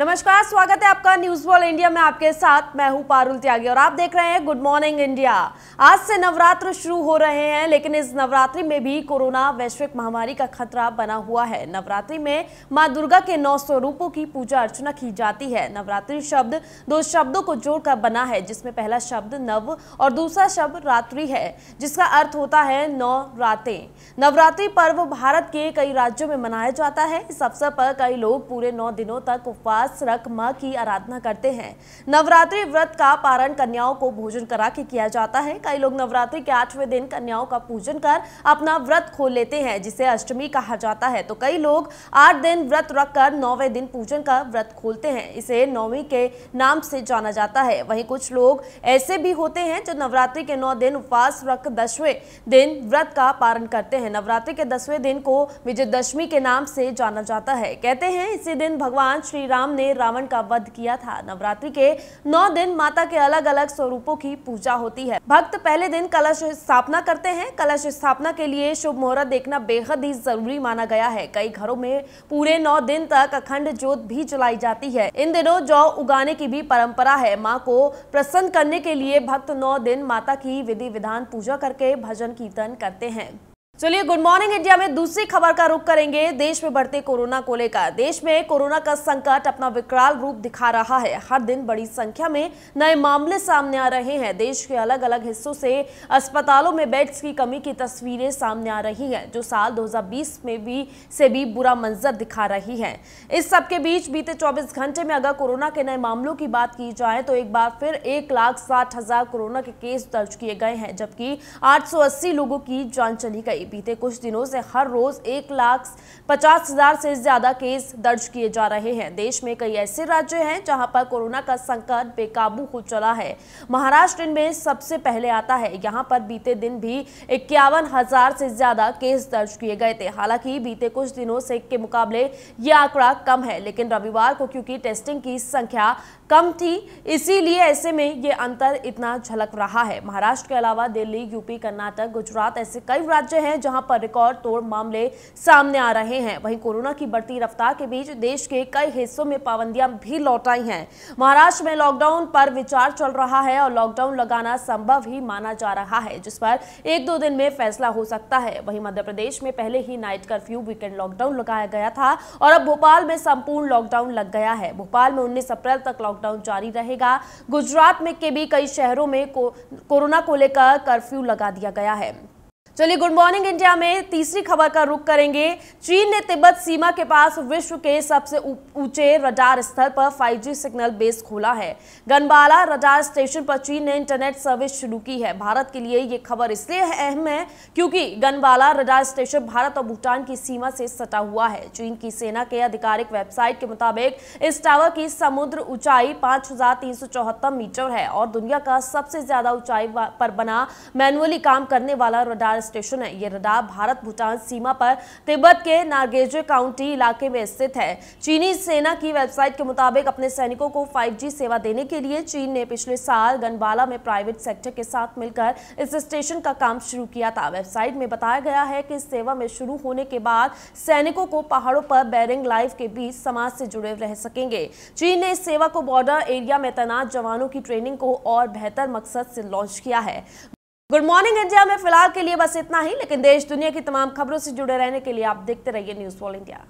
नमस्कार स्वागत है आपका न्यूज वॉल इंडिया में आपके साथ मैं हूं पारुल त्यागी और आप देख रहे हैं गुड मॉर्निंग इंडिया आज से नवरात्र शुरू हो रहे हैं लेकिन इस नवरात्रि में भी कोरोना वैश्विक महामारी का खतरा बना हुआ है नवरात्रि में मां दुर्गा के नौ स्वरूपों की पूजा अर्चना की जाती है नवरात्रि शब्द दो शब्दों को जोड़कर बना है जिसमें पहला शब्द नव और दूसरा शब्द रात्रि है जिसका अर्थ होता है नौ रातें नवरात्रि पर्व भारत के कई राज्यों में मनाया जाता है इस अवसर पर कई लोग पूरे नौ दिनों तक उपवास सड़क माँ की आराधना करते हैं नवरात्रि व्रत का पारण कन्याओं को भोजन करा के किया जाता है कई लोग नवरात्रि के आठवें दिन कन्याओं का पूजन कर अपना व्रत खोल लेते हैं जिसे अष्टमी कहा जाता है तो कई लोग आठ दिन व्रत रखकर नौवे दिन पूजन का व्रत खोलते हैं इसे नौवीं के नाम से जाना जाता है वही कुछ लोग ऐसे भी होते हैं जो नवरात्रि के नौ दिन उपवास रख दसवें दिन व्रत का पारण करते हैं नवरात्रि के दसवें दिन को विजयदशमी के नाम से जाना जाता है कहते हैं इसी दिन भगवान श्री राम ने रावण का वध किया था नवरात्रि के नौ दिन माता के अलग अलग स्वरूपों की पूजा होती है भक्त पहले दिन कलश स्थापना करते हैं कलश स्थापना के लिए शुभ मुहूर्त देखना बेहद ही जरूरी माना गया है कई घरों में पूरे नौ दिन तक अखंड जोत भी जलाई जाती है इन दिनों जौ उगाने की भी परंपरा है माँ को प्रसन्न करने के लिए भक्त नौ दिन माता की विधि विधान पूजा करके भजन कीर्तन करते हैं चलिए गुड मॉर्निंग इंडिया में दूसरी खबर का रुख करेंगे देश में बढ़ते कोरोना को लेकर देश में कोरोना का संकट अपना विकराल रूप दिखा रहा है हर दिन बड़ी संख्या में नए मामले सामने आ रहे हैं देश के अलग अलग हिस्सों से अस्पतालों में बेड्स की कमी की तस्वीरें सामने आ रही हैं जो साल 2020 में भी से भी बुरा मंजर दिखा रही है इस सबके बीच बीते चौबीस घंटे में अगर कोरोना के नए मामलों की बात की जाए तो एक बार फिर एक लाख साठ हजार कोरोना के केस दर्ज किए गए हैं जबकि आठ लोगों की जान चली गई बीते कुछ दिनों से हर रोज एक लाख पचास हजार से ज्यादा केस दर्ज किए जा रहे हैं देश में कई ऐसे राज्य हैं जहां पर कोरोना का संकट बेकाबू हो चला है महाराष्ट्र इनमें सबसे पहले आता है यहाँ पर बीते दिन भी इक्यावन हजार से ज्यादा केस दर्ज किए गए थे हालांकि बीते कुछ दिनों से के मुकाबले ये आंकड़ा कम है लेकिन रविवार को क्योंकि टेस्टिंग की संख्या कम थी इसीलिए ऐसे में ये अंतर इतना झलक रहा है महाराष्ट्र के अलावा दिल्ली यूपी कर्नाटक गुजरात ऐसे कई राज्य हैं हैं जहां पर रिकॉर्ड तोड़ मामले सामने आ रहे हैं वहीं कोरोना की बढ़ती रफ्तार के बीच देश के कई हिस्सों में पाबंदियां भी लौट आई हैं महाराष्ट्र में लॉकडाउन पर विचार चल रहा है और लॉकडाउन लगाना संभव ही माना जा रहा है जिस पर एक दो दिन में फैसला हो सकता है वहीं मध्य प्रदेश में पहले ही नाइट कर्फ्यू वीकेंड लॉकडाउन लगाया गया था और अब भोपाल में संपूर्ण लॉकडाउन लग गया है भोपाल में उन्नीस अप्रैल तक लॉकडाउन जारी रहेगा गुजरात में के भी कई शहरों में को, कोरोना को लेकर कर्फ्यू लगा दिया गया है चलिए गुड मॉर्निंग इंडिया में तीसरी खबर का रुख करेंगे चीन ने तिब्बत सीमा के पास विश्व के सबसे ऊंचे रडार स्थल पर 5G सिग्नल बेस खोला है गनबाला रडार स्टेशन पर चीन ने इंटरनेट सर्विस शुरू की है भारत के लिए ये खबर इसलिए अहम है क्योंकि गनबाला रडार स्टेशन भारत और भूटान की सीमा से सटा हुआ है चीन की सेना के आधिकारिक वेबसाइट के मुताबिक इस टावर की समुद्र ऊंचाई पांच मीटर है और दुनिया का सबसे ज्यादा ऊंचाई पर बना मैनुअली काम करने वाला रडार स्टेशन है ये रडार भारत भूटान सीमा पर तिब्बत के नारगेजे काउंटी इलाके में स्थित है चीनी सेना की वेबसाइट के मुताबिक अपने सैनिकों को 5G सेवा देने के लिए चीन ने पिछले साल गनवाला में प्राइवेट सेक्टर के साथ मिलकर इस स्टेशन का काम शुरू किया था वेबसाइट में बताया गया है कि सेवा में शुरू होने के बाद सैनिकों को पहाड़ों पर बैरिंग लाइफ के बीच समाज से जुड़े रह सकेंगे चीन ने इस सेवा को बॉर्डर एरिया में तैनात जवानों की ट्रेनिंग को और बेहतर मकसद से लॉन्च किया है गुड मॉर्निंग इंडिया में फिलहाल के लिए बस इतना ही लेकिन देश दुनिया की तमाम खबरों से जुड़े रहने के लिए आप देखते रहिए न्यूज वॉल इंडिया